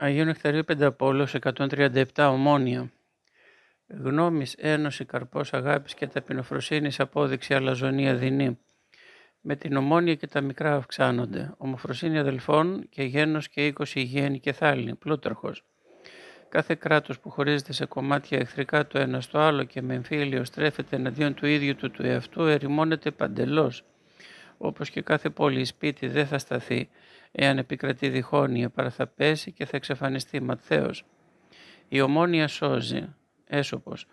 Αγίου Νεκταρίου Πενταπόλεως 137 Ομόνια Γνώμης, ένωση, καρπός, αγάπης και ταπεινοφροσύνης απόδειξη αλαζονία δεινή. Με την ομόνια και τα μικρά αυξάνονται. Ομοφροσύνη αδελφών και γένος και οίκος υγιένη και θάλη. πλούτερχος. Κάθε κράτος που χωρίζεται σε κομμάτια εχθρικά το ένα στο άλλο και με εμφύλιο στρέφεται εναντίον του ίδιου του του εαυτού ερημώνεται παντελώς. Όπως και κάθε πόλη σπίτι δεν θα σταθεί Εάν επικρατεί διχόνοια παρά θα πέσει και θα εξαφανιστεί Ματθαίος. Η ομόνια σώζει, έσωπος.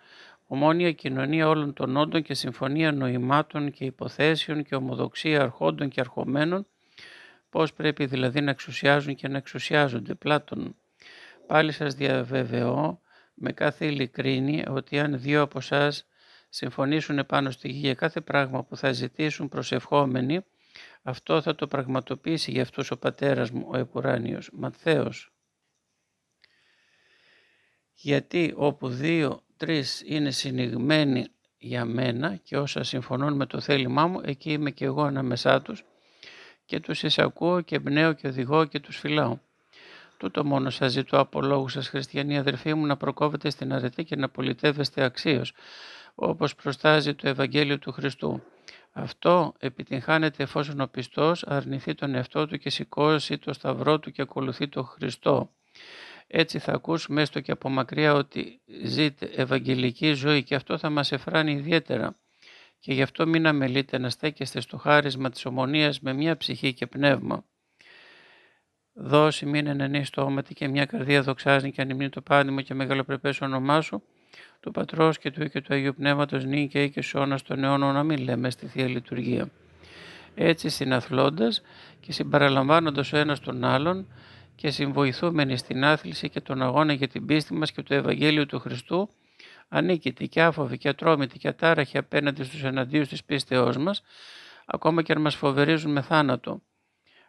ομόνια κοινωνία όλων των όντων και συμφωνία νοημάτων και υποθέσεων και ομοδοξία αρχόντων και αρχομένων, πώς πρέπει δηλαδή να εξουσιάζουν και να εξουσιάζονται. Πλάτων, πάλι σας διαβεβαιώ με κάθε ειλικρίνη ότι αν δύο από εσά συμφωνήσουν επάνω στη γη για κάθε πράγμα που θα ζητήσουν προσευχόμενοι, αυτό θα το πραγματοποιήσει για αυτούς ο πατέρας μου, ο Επουράνιος, Ματθαίος. Γιατί όπου δύο, τρεις είναι συνηγμένοι για μένα και όσα συμφωνούν με το θέλημά μου, εκεί είμαι και εγώ ανάμεσά τους και τους εισακούω και εμπνέω και οδηγώ και τους φυλάω. Τούτο μόνο σας ζητώ από λόγους σας χριστιανοί αδερφοί μου να προκόβετε στην αρετή και να πολιτεύεστε αξίως, όπως προστάζει το Ευαγγέλιο του Χριστού αυτό επιτυγχάνεται εφόσον ο πιστός αρνηθεί τον εαυτό του και σηκώσει το σταυρό του και ακολουθεί τον Χριστό. Έτσι θα ακούσουμε έστω και από μακριά ότι ζείτε ευαγγελική ζωή και αυτό θα μας εφράνει ιδιαίτερα. Και γι' αυτό μην αμελείτε να στέκεστε στο χάρισμα της ομονίας με μια ψυχή και πνεύμα. Δώσει μην ενενείς στο όματι και μια καρδία δοξάζει και ανυμνεί το πάνημο και μεγαλοπρεπές όνομά σου, του Πατρός και του και του Αγίου Πνεύματος νίκαια και σώνα των αιώνα, να μην λέμε στη Θεία Λειτουργία. Έτσι συναθλώντας και συμπαραλαμβάνοντας ο ένας τον άλλον και συμβοηθούμενοι στην άθληση και τον αγώνα για την πίστη μας και το Ευαγγέλιο του Χριστού, ανίκητη και άφοβη και ατρόμητη, και ατάραχοι απέναντι στους εναντίους της πίστεώς μας, ακόμα και αν μας φοβερίζουν με θάνατο,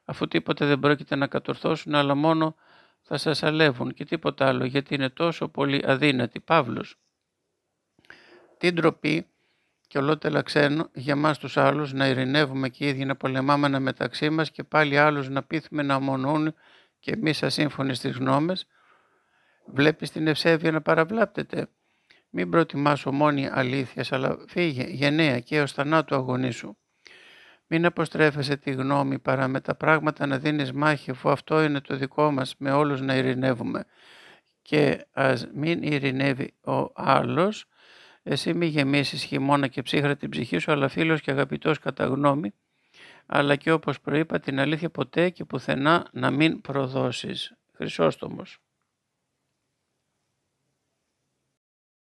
αφού τίποτε δεν πρόκειται να κατορθώσουν, αλλά μόνο θα σας αλεύουν και τίποτα άλλο, γιατί είναι τόσο πολύ αδύνατοι. Παύλος την τροπή και ολότελα ξένο για μας τους άλλους να ειρηνεύουμε και οι ίδιοι να πολεμάμε μεταξύ μας και πάλι άλλους να πείθουμε να μονούν και εμείς ασύμφωνοι στις γνώμες. Βλέπεις την ευσέβεια να παραβλάπτεται. Μην προτιμάς μόνη αλήθειας, αλλά φύγε γενναία και έως θανάτου αγωνίσου. Μην αποστρέφεσαι τη γνώμη παρά με τα πράγματα να δίνεις μάχη, αφού αυτό είναι το δικό μας, με όλους να ειρηνεύουμε. Και ας μην ειρηνεύει ο άλλος, εσύ μη γεμίσεις χειμώνα και ψύχρα την ψυχή σου, αλλά φίλος και αγαπητός κατά γνώμη, αλλά και όπως προείπα την αλήθεια ποτέ και πουθενά να μην προδώσεις. Χρυσόστομος.